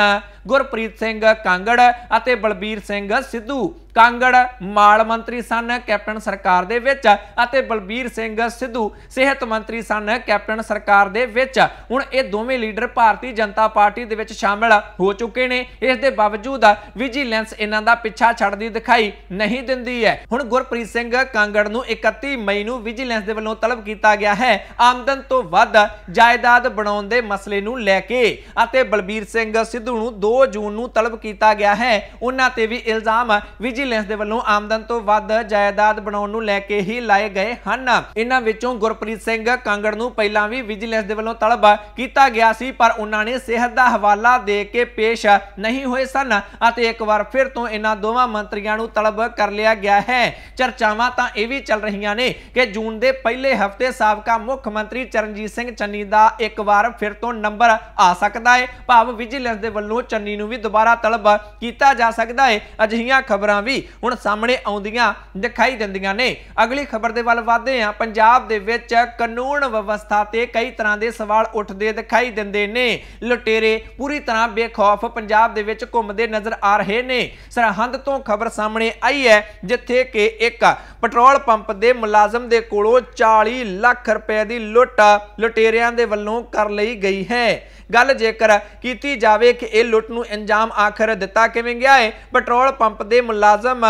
ਗੁਰਪ੍ਰੀਤ ਸਿੰਘ ਕਾਂਗੜ ਅਤੇ ਬਲਬੀਰ ਸਿੰਘ ਸਿੱਧੂ ਕਾਂਗੜ ਮਾਲ ਮੰਤਰੀ ਸਨ ਕੈਪਟਨ ਸਰਕਾਰ ਦੇ ਵਿੱਚ ਅਤੇ ਬਲਬੀਰ ਸਿੰਘ ਸਿੱਧੂ ਸਿਹਤ ਮੰਤਰੀ ਸਨ ਕੈਪਟਨ ਸਰਕਾਰ ਦੇ ਵਿੱਚ ਹੁਣ ਇਹ ਦੋਵੇਂ ਲੀਡਰ ਭਾਰਤੀ ਜਨਤਾ ਪਾਰਟੀ ਦੇ ਵਿੱਚ ਸ਼ਾਮਲ ਹੋ ਚੁੱਕੇ ਨੇ ਇਸ ਦੇ ਬਾਵਜੂਦ ਵਿਜੀਲੈਂਸ ਇਹਨਾਂ ਦਾ ਪਿੱਛਾ ਛੱਡਦੀ ਦਿਖਾਈ ਨਹੀਂ ਦਿੰਦੀ ਹੈ ਹੁਣ ਗੁਰਪ੍ਰੀਤ ਸਿੰਘ ਕਾਂਗੜ ਨੂੰ 31 ਮਈ ਨੂੰ ਵਿਜੀਲੈਂਸ ਦੇ ਵੱਲੋਂ ਤਲਬ ਕੀਤਾ ਗਿਆ ਹੈ ਆਮਦਨ ਤੋਂ ਵੱਧ ਜਾਇਦਾਦ ਬਣਾਉਣ ਦੇ ਮਸਲੇ ਨੂੰ ਲੈ ਕੇ ਅਤੇ ਬਲਬੀਰ ਸਿੰਘ ਸਿੱਧੂ ਨੂੰ 2 ਜੂਨ ਨੂੰ ਤਲਬ ਕੀਤਾ ਗਿਆ ਹੈ ਉਹਨਾਂ ਤੇ ਵੀ ਇਲਜ਼ਾਮ ਵਿਜੀ ਵਿਜੀਲੈਂਸ ਦੇ ਵੱਲੋਂ ਆਮਦਨ ਤੋਂ ਵੱਧ ਜਾਇਦਾਦ ਬਣਾਉਣ ਨੂੰ ਲੈ ਕੇ ਹੀ ਲਾਏ ਗਏ ਹਨ ਇਹਨਾਂ ਵਿੱਚੋਂ ਗੁਰਪ੍ਰੀਤ ਸਿੰਘ ਕਾਂਗੜ ਨੂੰ ਪਹਿਲਾਂ ਵੀ ਵਿਜੀਲੈਂਸ ਦੇ ਵੱਲੋਂ ਤਲਬ ਕੀਤਾ ਗਿਆ ਸੀ ਪਰ ਉਹਨਾਂ ਨੇ ਸਿਹਤ ਦਾ ਹਵਾਲਾ ਦੇ ਕੇ ਪੇਸ਼ ਨਹੀਂ ਹੋਏ ਸਨ ਅਤੇ ਇੱਕ ਵਾਰ ਫਿਰ ਤੋਂ ਇਹਨਾਂ ਦੋਵਾਂ ਮੰਤਰੀਆਂ ਨੂੰ ਤਲਬ ਕਰ ਲਿਆ ਗਿਆ ਹੈ ਚਰਚਾਵਾਂ ਤਾਂ ਇਹ ਵੀ ਚੱਲ ਰਹੀਆਂ ਨੇ ਕਿ ਜੂਨ ਦੇ ਪਹਿਲੇ ਹਫਤੇ ਸਾਬਕਾ ਮੁੱਖ ਮੰਤਰੀ ਚਰਨਜੀਤ ਸਿੰਘ ਚੰਨੀ ਦਾ ਇੱਕ ਵਾਰ ਫਿਰ ਤੋਂ ਨੰਬਰ ਆ ਸਕਦਾ ਹੈ ਭਾਵ ਵਿਜੀਲੈਂਸ ਦੇ ਵੱਲੋਂ ਚੰਨੀ ਨੂੰ ਵੀ ਦੁਬਾਰਾ ਤਲਬ ਕੀਤਾ ਜਾ ਸਕਦਾ ਹੈ ਅਜਿਹੀਆਂ ਖਬਰਾਂ ਵੀ ਵੀ ਹੁਣ ਸਾਹਮਣੇ ਆਉਂਦੀਆਂ ਦਿਖਾਈ ਦਿੰਦੀਆਂ ਨੇ ਅਗਲੀ ਖਬਰ ਦੇ ਵੱਲ ਵਧਦੇ ਹਾਂ ਪੰਜਾਬ ਦੇ ਵਿੱਚ ਕਾਨੂੰਨ ਵਿਵਸਥਾ ਤੇ ਕਈ ਤਰ੍ਹਾਂ ਦੇ ਸਵਾਲ ਉੱਠਦੇ ਦਿਖਾਈ ਦਿੰਦੇ ਨੇ ਲੁਟੇਰੇ ਪੂਰੀ ਤਰ੍ਹਾਂ ਬੇਖੌਫ ਪੰਜਾਬ ਦੇ ਵਿੱਚ ਘੁੰਮਦੇ ਨਜ਼ਰ ਆ ਰਹੇ ਨੇ ਸਰਹੰਦ ਤੋਂ ਖਬਰ ਸਾਹਮਣੇ ਆਈ ਹੈ ਜਿੱਥੇ ਕਿ ਇੱਕ ਪੈਟਰੋਲ ਪੰਪ ਦੇ ਮੁਲਾਜ਼ਮ ਦੇ ਕੋਲੋਂ 40 ਲੱਖ ਰੁਪਏ ਦੀ ਲੁੱਟ ਲੁਟੇਰਿਆਂ ਦੇ ਵੱਲੋਂ ਕਰ ਲਈ ਗਈ ਹੈ ਗੱਲ ਜੇਕਰ ਕੀਤੀ ਜਾਵੇ ਕਿ ਇਹ ਲੁੱਟ ਨੂੰ ਅੰਜਾਮ ਆਖਰ ਦਿੱਤਾ ਕਿਵੇਂ ਗਿਆ ਹੈ ਪੈਟਰੋਲ ਪੰਪ ਦੇ ਮੁਲਾਜ਼ਮ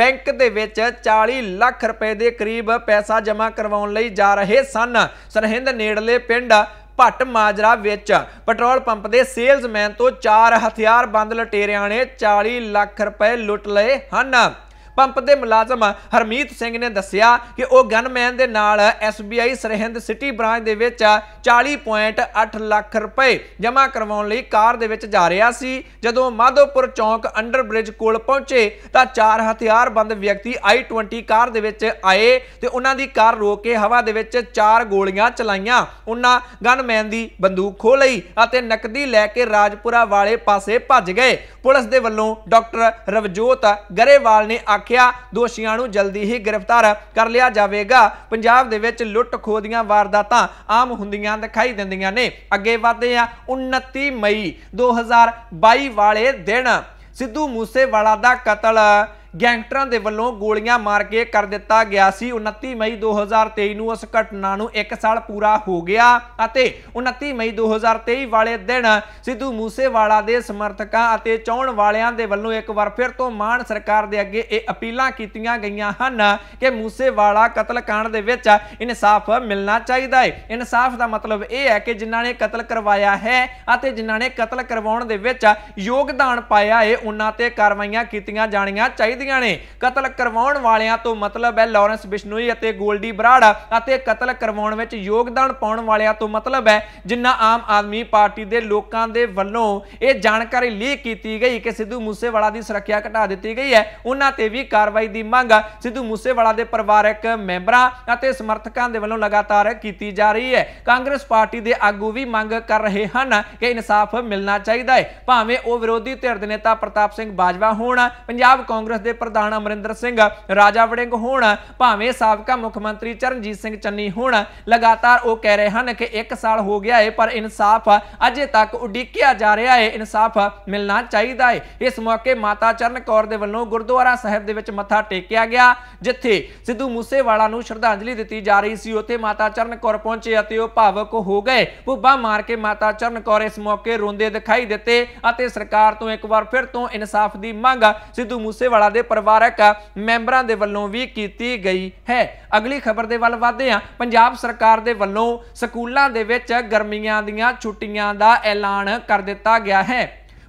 ਬੈਂਕ ਦੇ ਵਿੱਚ 40 ਲੱਖ ਰੁਪਏ ਦੇ ਕਰੀਬ ਪੈਸਾ ਜਮ੍ਹਾਂ ਕਰਵਾਉਣ ਲਈ ਜਾ ਰਹੇ ਸਨ ਸਰਹਿੰਦ ਨੇੜਲੇ ਪਿੰਡ ਪਟ ਮਾਜਰਾ ਵਿੱਚ ਪੈਟਰੋਲ ਪੰਪ ਦੇ ਸੇਲਜ਼ਮੈਨ ਤੋਂ ਚਾਰ ਹਥਿਆਰਬੰਦ ਲਟੇਰਿਆਂ ਨੇ 40 ਲੱਖ ਰੁਪਏ ਲੁੱਟ ਲਏ ਹਨ ਪੰਪ ਦੇ ਮੁਲਾਜ਼ਮ ਹਰਮੀਤ ਸਿੰਘ ਨੇ ਦੱਸਿਆ ਕਿ ਉਹ ਗਨਮੈਨ ਦੇ ਨਾਲ ਐਸਬੀਆਈ ਸਰਹਿੰਦ ਸਿਟੀ ਬ੍ਰਾਂਚ ਦੇ ਵਿੱਚ 40.8 ਲੱਖ ਰੁਪਏ ਜਮ੍ਹਾਂ ਕਰਵਾਉਣ ਲਈ ਕਾਰ ਦੇ ਵਿੱਚ ਜਾ ਰਿਹਾ ਸੀ ਜਦੋਂ ਮਾਧੋਪੁਰ ਚੌਂਕ ਅੰਡਰ ਬ੍ਰਿਜ ਕੋਲ ਪਹੁੰਚੇ ਤਾਂ ਚਾਰ ਹਥਿਆਰਬੰਦ ਵਿਅਕਤੀ i20 ਕਾਰ ਦੇ ਵਿੱਚ ਆਏ ਤੇ ਉਹਨਾਂ ਦੀ ਕਾਰ ਰੋਕ ਕੇ ਹਵਾ ਦੇ ਵਿੱਚ ਚਾਰ ਗੋਲੀਆਂ ਚਲਾਈਆਂ ਉਹਨਾਂ ਗਨਮੈਨ ਦੀ ਬੰਦੂਕ ਖੋ ਲਈ ਅਤੇ ਨਕਦੀ ਲੈ ਕੇ ਰਾਜਪੁਰਾ ਵਾਲੇ ਪਾਸੇ ਭੱਜ ਗਏ ਪੁਲਿਸ ਦੇ ਵੱਲੋਂ ਡਾਕਟਰ ਰਵਜੋਤ ਗਰੇਵਾਲ ਨੇ ਆਖਿਆ ਦੋਸ਼ੀਆਂ ਨੂੰ ਜਲਦੀ ਹੀ ਗ੍ਰਿਫਤਾਰ ਕਰ ਲਿਆ ਜਾਵੇਗਾ ਪੰਜਾਬ ਦੇ ਵਿੱਚ ਲੁੱਟ ਖੋਹ ਦੀਆਂ ਵਾਰਦਾਤਾਂ ਆਮ ਹੁੰਦੀਆਂ ਦਿਖਾਈ ਦਿੰਦੀਆਂ ਨੇ ਅੱਗੇ ਵਧਦੇ ਆ 29 ਮਈ 2022 ਵਾਲੇ ਦਿਨ ਸਿੱਧੂ ਮੂਸੇਵਾਲਾ ਦਾ ਕਤਲ ਗੈਂਗਟਰਾਂ ਦੇ ਵੱਲੋਂ ਗੋਲੀਆਂ ਮਾਰ ਕੇ ਕਰ ਦਿੱਤਾ ਗਿਆ ਸੀ 29 ਮਈ 2023 ਨੂੰ ਉਸ ਘਟਨਾ ਨੂੰ 1 ਸਾਲ ਪੂਰਾ ਹੋ ਗਿਆ ਅਤੇ 29 ਮਈ 2023 ਵਾਲੇ ਦਿਨ ਸਿੱਧੂ ਮੂਸੇਵਾਲਾ ਦੇ ਸਮਰਥਕਾਂ ਅਤੇ ਚਾਹਣ ਵਾਲਿਆਂ ਦੇ ਵੱਲੋਂ ਇੱਕ ਵਾਰ ਫਿਰ ਤੋਂ ਮਾਨ ਸਰਕਾਰ ਦੇ ਅੱਗੇ ਇਹ ਅਪੀਲਾਂ ਕੀਤੀਆਂ ਗਈਆਂ ਹਨ ਕਿ ਮੂਸੇਵਾਲਾ ਕਤਲकांड ਦੇ ਵਿੱਚ ਇਨਸਾਫ ਮਿਲਣਾ ਚਾਹੀਦਾ ਹੈ ਇਨਸਾਫ ਦਾ ਮਤਲਬ ਇਹ ਹੈ ਕਿ ਜਿਨ੍ਹਾਂ ਨੇ ਕਤਲ ਕਰਵਾਇਆ ਹੈ ਅਤੇ ਜਿਨ੍ਹਾਂ ਨੇ ਕਤਲ ਕਰਵਾਉਣ ਦੇ ਵਿੱਚ ਯੋਗਦਾਨ ਪਾਇਆ ਹੈ ਉਹਨਾਂ ਤੇ ਕਾਰਵਾਈਆਂ ਕੀਤੀਆਂ ਜਾਣੀਆਂ ਚਾਹੀਦੀਆਂ ਕਹਿੰਦੀਆਂ ਨੇ ਕਤਲ ਕਰਵਾਉਣ ਵਾਲਿਆਂ ਤੋਂ ਮਤਲਬ ਹੈ ਲਾਰੈਂਸ ਬਿਸ਼ਨੋਈ ਅਤੇ ਗੋਲਡੀ ਬਰਾੜ ਅਤੇ ਕਤਲ ਕਰਵਾਉਣ ਵਿੱਚ ਯੋਗਦਾਨ ਪਾਉਣ ਵਾਲਿਆਂ ਤੋਂ ਮਤਲਬ ਹੈ ਜਿੰਨਾ ਆਮ ਆਦਮੀ ਪਾਰਟੀ ਦੇ ਲੋਕਾਂ ਦੇ ਵੱਲੋਂ ਇਹ ਜਾਣਕਾਰੀ ਲੀਕ ਕੀਤੀ ਗਈ ਕਿ ਸਿੱਧੂ ਮੂਸੇਵਾਲਾ ਦੀ ਸੁਰੱਖਿਆ ਘਟਾ ਦਿੱਤੀ ਗਈ ਹੈ ਉਹਨਾਂ ਤੇ ਵੀ ਕਾਰਵਾਈ ਦੀ ਮੰਗ ਸਿੱਧੂ ਮੂਸੇਵਾਲਾ ਦੇ ਪਰਿਵਾਰਕ ਮੈਂਬਰਾਂ ਅਤੇ ਸਮਰਥਕਾਂ ਦੇ ਵੱਲੋਂ ਲਗਾਤਾਰ ਕੀਤੀ ਜਾ ਰਹੀ ਹੈ ਕਾਂਗਰਸ ਪਾਰਟੀ ਦੇ ਆਗੂ ਵੀ ਮੰਗ ਕਰ ਰਹੇ ਹਨ ਕਿ ਇਨਸਾਫ ਮਿਲਣਾ ਚਾਹੀਦਾ ਹੈ ਭਾਵੇਂ ਉਹ ਵਿਰੋਧੀ ਧਿਰ ਦੇ ਨੇਤਾ ਪ੍ਰਤਾਪ ਸਿੰਘ ਬਾਜਵਾ ਹੋਣ ਪੰਜਾਬ ਕਾਂਗਰਸ ਦੇ ਪ੍ਰਧਾਨ ਅਮਰਿੰਦਰ ਸਿੰਘ ਰਾਜਾ ਵੜਿੰਗ ਹੋਣ ਭਾਵੇਂ ਸਾਬਕਾ ਮੁੱਖ ਮੰਤਰੀ ਚਰਨਜੀਤ ਸਿੰਘ ਚੰਨੀ ਹੋਣ ਲਗਾਤਾਰ ਉਹ ਕਹਿ ਰਹੇ ਹਨ ਕਿ 1 ਸਾਲ ਹੋ ਗਿਆ ਹੈ ਪਰ ਇਨਸਾਫ ਅਜੇ ਤੱਕ ਉਡੀਕਿਆ ਜਾ ਰਿਹਾ ਹੈ ਇਨਸਾਫ ਮਿਲਣਾ ਚਾਹੀਦਾ ਹੈ ਇਸ ਮੌਕੇ ਮਾਤਾ ਚਰਨ ਕੌਰ ਦੇ ਵੱਲੋਂ ਗੁਰਦੁਆਰਾ ਸਾਹਿਬ ਦੇ ਵਿੱਚ ਮੱਥਾ ਟੇਕਿਆ ਗਿਆ ਜਿੱਥੇ ਸਿੱਧੂ ਮੂਸੇਵਾਲਾ ਨੂੰ ਸ਼ਰਧਾਂਜਲੀ ਦਿੱਤੀ ਜਾ ਰਹੀ ਸੀ ਉੱਥੇ ਮਾਤਾ ਚਰਨ ਕੌਰ ਪਹੁੰਚੇ ਅਤੇ ਉਹ ਭਾਵਕ ਹੋ ਗਏ ਭੁੱਬਾ ਮਾਰ ਕੇ ਮਾਤਾ ਚਰਨ ਕੌਰ ਇਸ ਮੌਕੇ ਰੋਂਦੇ ਦਿਖਾਈ ਦਿੱਤੇ ਅਤੇ ਸਰਕਾਰ ਤੋਂ ਇੱਕ ਵਾਰ ਫਿਰ ਤੋਂ ਇਨਸਾਫ ਦੀ ਮੰਗ ਸਿੱਧੂ ਮੂਸੇਵਾਲਾ ਦੇ ਪਰਿਵਾਰਕ ਮੈਂਬਰਾਂ ਦੇ ਵੱਲੋਂ ਵੀ ਕੀਤੀ ਗਈ ਹੈ ਅਗਲੀ ਖਬਰ ਦੇ ਵੱਲ ਵਧਦੇ ਹਾਂ ਪੰਜਾਬ ਸਰਕਾਰ ਦੇ ਵੱਲੋਂ ਸਕੂਲਾਂ ਦੇ ਵਿੱਚ ਗਰਮੀਆਂ ਦੀਆਂ ਛੁੱਟੀਆਂ ਦਾ ਐਲਾਨ ਕਰ ਦਿੱਤਾ ਗਿਆ ਹੈ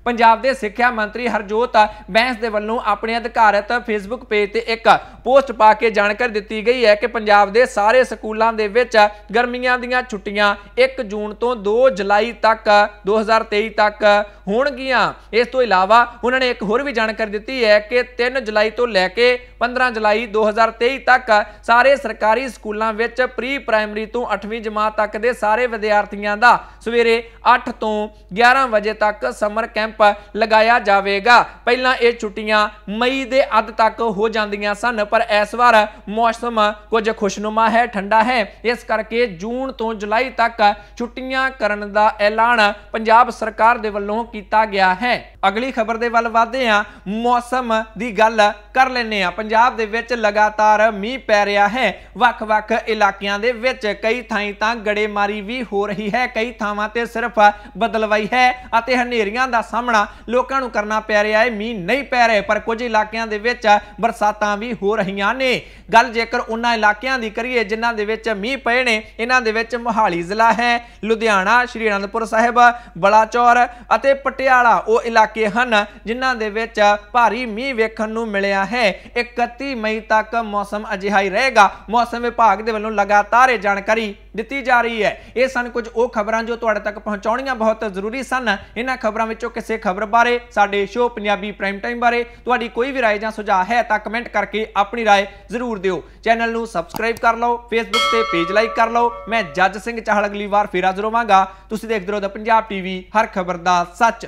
ਪੰਜਾਬ ਦੇ ਸਿੱਖਿਆ ਮੰਤਰੀ ਹਰਜੋਤ ਬੈਂਸ ਦੇ ਵੱਲੋਂ ਆਪਣੇ ਅਧਿਕਾਰਤ ਫੇਸਬੁੱਕ ਪੇਜ ਤੇ ਇੱਕ ਪੋਸਟ ਪਾ ਕੇ ਜਾਣਕਾਰੀ ਦਿੱਤੀ ਗਈ ਹੈ ਕਿ ਪੰਜਾਬ ਦੇ ਸਾਰੇ ਸਕੂਲਾਂ ਦੇ ਵਿੱਚ ਗਰਮੀਆਂ ਦੀਆਂ ਛੁੱਟੀਆਂ 1 ਜੂਨ ਤੋਂ 2 ਜੁਲਾਈ ਤੱਕ 2023 ਤੱਕ ਹੋਣਗੀਆਂ ਇਸ ਤੋਂ ਇਲਾਵਾ ਉਹਨਾਂ ਨੇ ਇੱਕ ਹੋਰ ਵੀ ਜਾਣਕਾਰੀ ਦਿੱਤੀ ਹੈ ਕਿ 3 ਜੁਲਾਈ ਤੋਂ ਲੈ ਕੇ 15 ਜੁਲਾਈ 2023 ਤੱਕ ਸਾਰੇ ਸਰਕਾਰੀ ਸਕੂਲਾਂ ਵਿੱਚ ਪ੍ਰੀ ਪ੍ਰਾਇਮਰੀ ਤੋਂ 8ਵੀਂ ਜਮਾਤ ਤੱਕ ਦੇ ਸਾਰੇ ਵਿਦਿਆਰਥੀਆਂ ਦਾ ਸਵੇਰੇ 8 ਤੋਂ 11 ਵਜੇ ਤੱਕ ਸਮਰ ਕੈਂਪ ਕੈਂਪ ਲਗਾਇਆ ਜਾਵੇਗਾ ਪਹਿਲਾਂ ਇਹ ਛੁੱਟੀਆਂ ਮਈ ਦੇ ਅੱਧ ਤੱਕ ਹੋ ਜਾਂਦੀਆਂ ਸਨ ਪਰ ਇਸ ਵਾਰ ਮੌਸਮ ਕੁਝ ਖੁਸ਼ਨੁਮਾ ਹੈ ਠੰਡਾ ਹੈ ਇਸ ਕਰਕੇ ਜੂਨ ਤੋਂ ਜੁਲਾਈ ਤੱਕ ਛੁੱਟੀਆਂ ਕਰਨ ਦਾ ਐਲਾਨ ਪੰਜਾਬ ਸਰਕਾਰ ਦੇ ਵੱਲੋਂ ਕੀਤਾ ਗਿਆ ਹੈ ਅਗਲੀ ਖਬਰ ਦੇ ਵੱਲ ਵਧਦੇ ਹਾਂ ਮੌਸਮ ਦੀ ਗੱਲ ਕਰ ਲੈਨੇ ਆ ਪੰਜਾਬ ਦੇ ਵਿੱਚ ਲਗਾਤਾਰ ਮੀਂਹ ਪੈ ਰਿਹਾ ਹੈ ਵੱਖ-ਵੱਖ ਇਲਾਕਿਆਂ ਦੇ ਵਿੱਚ ਕਈ ਥਾਈਂ ਤਾਂ ਗੜੇਮਾਰੀ ਵੀ ਹੋ ਰਹੀ ਹੈ ਕਈ ਥਾਵਾਂ ਤੇ ਸਿਰਫ ਬਦਲਵਾਈ ਹੈ ਅਤੇ ਹਨੇਰੀਆਂ ਦਾ ਸਾਹਮਣਾ ਲੋਕਾਂ ਨੂੰ ਕਰਨਾ ਪੈ ਰਿਹਾ ਹੈ ਮੀਂਹ ਨਹੀਂ ਪੈ ਰਿਹਾ ਪਰ ਕੁਝ ਇਲਾਕਿਆਂ ਦੇ ਵਿੱਚ ਬਰਸਾਤਾਂ ਵੀ ਹੋ ਰਹੀਆਂ ਨੇ ਗੱਲ ਜੇਕਰ ਉਹਨਾਂ ਇਲਾਕਿਆਂ ਦੀ ਕਰੀਏ ਜਿਨ੍ਹਾਂ ਦੇ ਵਿੱਚ ਮੀਂਹ ਪਏ ਨੇ ਇਹਨਾਂ ਦੇ ਵਿੱਚ ਮੋਹਾਲੀ ਜ਼ਿਲ੍ਹਾ ਹੈ ਲੁਧਿਆਣਾ ਸ਼੍ਰੀ ਅਨੰਦਪੁਰ ਸਾਹਿਬ ਬਲਾਚੌਰ ਅਤੇ ਪਟਿਆਲਾ ਉਹ ਇਲਾਕੇ ਇਲਾਕੇ ਹਨ ਜਿਨ੍ਹਾਂ ਦੇ ਵਿੱਚ ਭਾਰੀ ਮੀਂਹ ਵੇਖਣ ਨੂੰ ਮਿਲਿਆ ਹੈ 31 ਮਈ ਤੱਕ ਮੌਸਮ ਅਜਿਹਾ ਹੀ ਰਹੇਗਾ ਮੌਸਮ ਵਿਭਾਗ ਦੇ ਵੱਲੋਂ ਲਗਾਤਾਰ ਇਹ ਜਾਣਕਾਰੀ ਦਿੱਤੀ ਜਾ ਰਹੀ ਹੈ ਇਹ ਸਨ ਕੁਝ ਉਹ ਖਬਰਾਂ ਜੋ ਤੁਹਾਡੇ ਤੱਕ ਪਹੁੰਚਾਉਣੀਆਂ ਬਹੁਤ ਜ਼ਰੂਰੀ ਸਨ ਇਹਨਾਂ ਖਬਰਾਂ ਵਿੱਚੋਂ ਕਿਸੇ ਖਬਰ ਬਾਰੇ ਸਾਡੇ ਸ਼ੋਅ ਪੰਜਾਬੀ ਪ੍ਰਾਈਮ ਟਾਈਮ ਬਾਰੇ ਤੁਹਾਡੀ ਕੋਈ ਵੀ رائے ਜਾਂ ਸੁਝਾਅ ਹੈ ਤਾਂ ਕਮੈਂਟ ਕਰਕੇ ਆਪਣੀ رائے ਜ਼ਰੂਰ ਦਿਓ ਚੈਨਲ ਨੂੰ ਸਬਸਕ੍ਰਾਈਬ ਕਰ ਲਓ ਫੇਸਬੁੱਕ ਤੇ ਪੇਜ ਲਾਈਕ ਕਰ ਲਓ ਮੈਂ ਜੱਜ ਸਿੰਘ ਚਾਹਲ ਅਗਲੀ ਵਾਰ ਫੇਰ ਹਾਜ਼ਰ ਹੋਵਾਂਗਾ ਤੁਸੀਂ ਦੇਖਦੇ ਰਹੋ ਦਾ ਪੰਜਾਬ ਟੀਵੀ ਹਰ ਖਬਰ ਦਾ ਸੱਚ